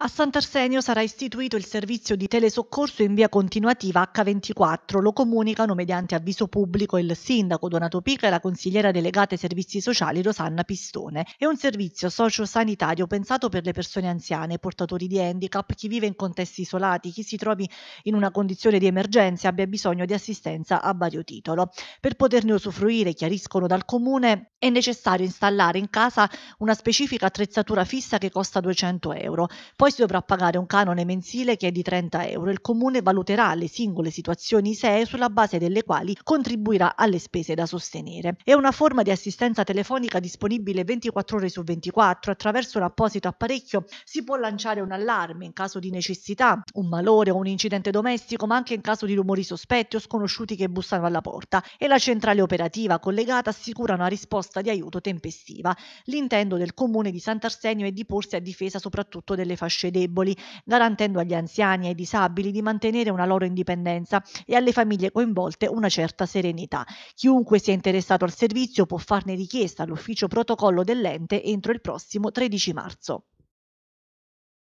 A Sant'Arsenio sarà istituito il servizio di telesoccorso in via continuativa H24. Lo comunicano mediante avviso pubblico il sindaco Donato Pica e la consigliera delegata ai servizi sociali Rosanna Pistone. È un servizio socio-sanitario pensato per le persone anziane, portatori di handicap, chi vive in contesti isolati, chi si trovi in una condizione di emergenza e abbia bisogno di assistenza a vario titolo. Per poterne usufruire, chiariscono dal comune, è necessario installare in casa una specifica attrezzatura fissa che costa 200 euro. Poi poi si dovrà pagare un canone mensile che è di 30 euro. Il comune valuterà le singole situazioni SEE sulla base delle quali contribuirà alle spese da sostenere. È una forma di assistenza telefonica disponibile 24 ore su 24. Attraverso un apposito apparecchio si può lanciare un allarme in caso di necessità, un malore o un incidente domestico, ma anche in caso di rumori sospetti o sconosciuti che bussano alla porta e la centrale operativa collegata assicura una risposta di aiuto tempestiva. L'intento del comune di Sant'Arsenio è di porsi a difesa soprattutto delle fasce fasce deboli, garantendo agli anziani e ai disabili di mantenere una loro indipendenza e alle famiglie coinvolte una certa serenità. Chiunque sia interessato al servizio può farne richiesta all'ufficio protocollo dell'ente entro il prossimo 13 marzo.